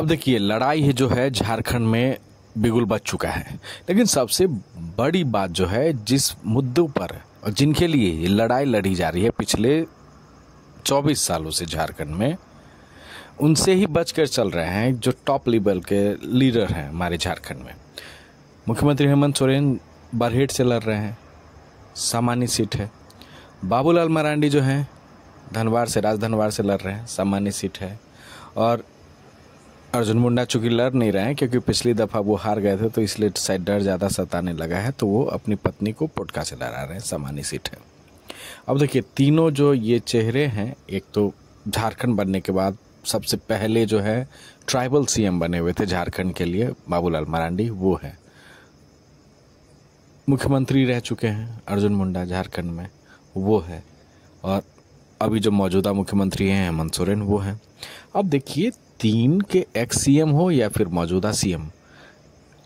अब देखिए लड़ाई है जो है झारखंड में बिगुल बच चुका है लेकिन सबसे बड़ी बात जो है जिस मुद्दों पर और जिनके लिए ये लड़ाई लड़ी जा रही है पिछले 24 सालों से झारखंड में उनसे ही बचकर चल रहे हैं जो टॉप लेवल के लीडर हैं हमारे झारखंड में मुख्यमंत्री हेमंत सोरेन बरहेट से लड़ रहे हैं सामान्य सीट है बाबूलाल मरांडी जो हैं धनवार से राजधनवार से लड़ रहे हैं सामान्य सीट है और अर्जुन मुंडा चूंकि लड़ नहीं रहे हैं क्योंकि पिछली दफ़ा वो हार गए थे तो इसलिए शायद डर ज़्यादा सताने लगा है तो वो अपनी पत्नी को पोटका डरा रहे हैं सामान्य सीट है अब देखिए तीनों जो ये चेहरे हैं एक तो झारखंड बनने के बाद सबसे पहले जो है ट्राइबल सीएम बने हुए थे झारखंड के लिए बाबूलाल मरांडी वो है मुख्यमंत्री रह चुके हैं अर्जुन मुंडा झारखंड में वो है और अभी जो मौजूदा मुख्यमंत्री हैं हेमंत सोरेन वो हैं अब देखिए तीन के एक्स सी हो या फिर मौजूदा सीएम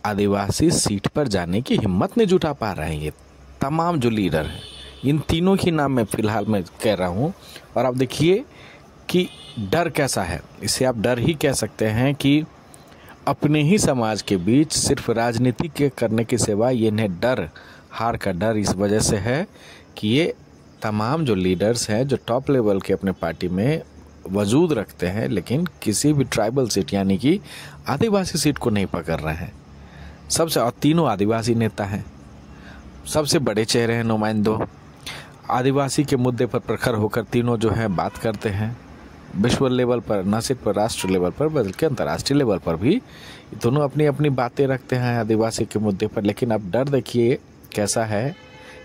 आदिवासी सीट पर जाने की हिम्मत नहीं जुटा पा रहे हैं ये तमाम जो लीडर हैं इन तीनों के नाम मैं फ़िलहाल मैं कह रहा हूँ और आप देखिए कि डर कैसा है इसे आप डर ही कह सकते हैं कि अपने ही समाज के बीच सिर्फ राजनीति के करने के सिवा ये इन्हें डर हार का डर इस वजह से है कि ये तमाम जो लीडर्स हैं जो टॉप लेवल के अपने पार्टी में वजूद रखते हैं लेकिन किसी भी ट्राइबल सीट यानी कि आदिवासी सीट को नहीं पकड़ रहे हैं सबसे और तीनों आदिवासी नेता हैं सबसे बड़े चेहरे हैं नुमाइंदों आदिवासी के मुद्दे पर प्रखर होकर तीनों जो है बात करते हैं विश्व लेवल पर न सिर्फ राष्ट्र लेवल पर बल्कि अंतर्राष्ट्रीय लेवल पर भी दोनों अपनी अपनी बातें रखते हैं आदिवासी के मुद्दे पर लेकिन अब डर देखिए कैसा है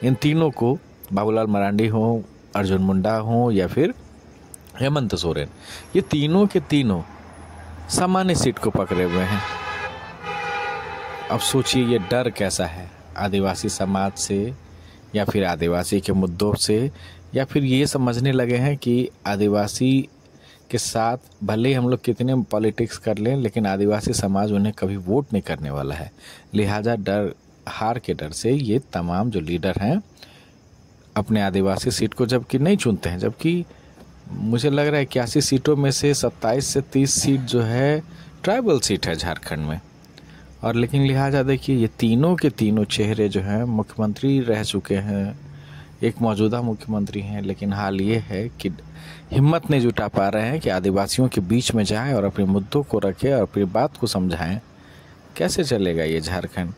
इन तीनों को बाबूलाल मरांडी हों अर्जुन मुंडा हों या फिर हेमंत सोरेन ये तीनों के तीनों सामान्य सीट को पकड़े हुए हैं अब सोचिए ये डर कैसा है आदिवासी समाज से या फिर आदिवासी के मुद्दों से या फिर ये समझने लगे हैं कि आदिवासी के साथ भले ही हम लोग कितने पॉलिटिक्स कर लें लेकिन आदिवासी समाज उन्हें कभी वोट नहीं करने वाला है लिहाजा डर हार के डर से ये तमाम जो लीडर हैं अपने आदिवासी सीट को जबकि नहीं चुनते हैं जबकि मुझे लग रहा है इक्यासी सीटों में से 27 से 30 सीट जो है ट्राइबल सीट है झारखंड में और लेकिन लिहाजा देखिए ये तीनों के तीनों चेहरे जो हैं मुख्यमंत्री रह चुके हैं एक मौजूदा मुख्यमंत्री हैं लेकिन हाल ये है कि हिम्मत नहीं जुटा पा रहे हैं कि आदिवासियों के बीच में जाएं और अपने मुद्दों को रखें और अपनी बात को समझाएं कैसे चलेगा ये झारखंड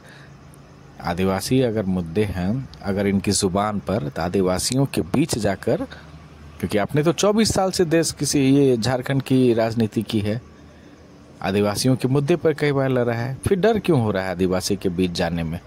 आदिवासी अगर मुद्दे हैं अगर इनकी ज़ुबान पर तो आदिवासियों के बीच जाकर क्योंकि आपने तो 24 साल से देश किसी ये झारखंड की राजनीति की है आदिवासियों के मुद्दे पर कई बार लड़ा है फिर डर क्यों हो रहा है आदिवासी के बीच जाने में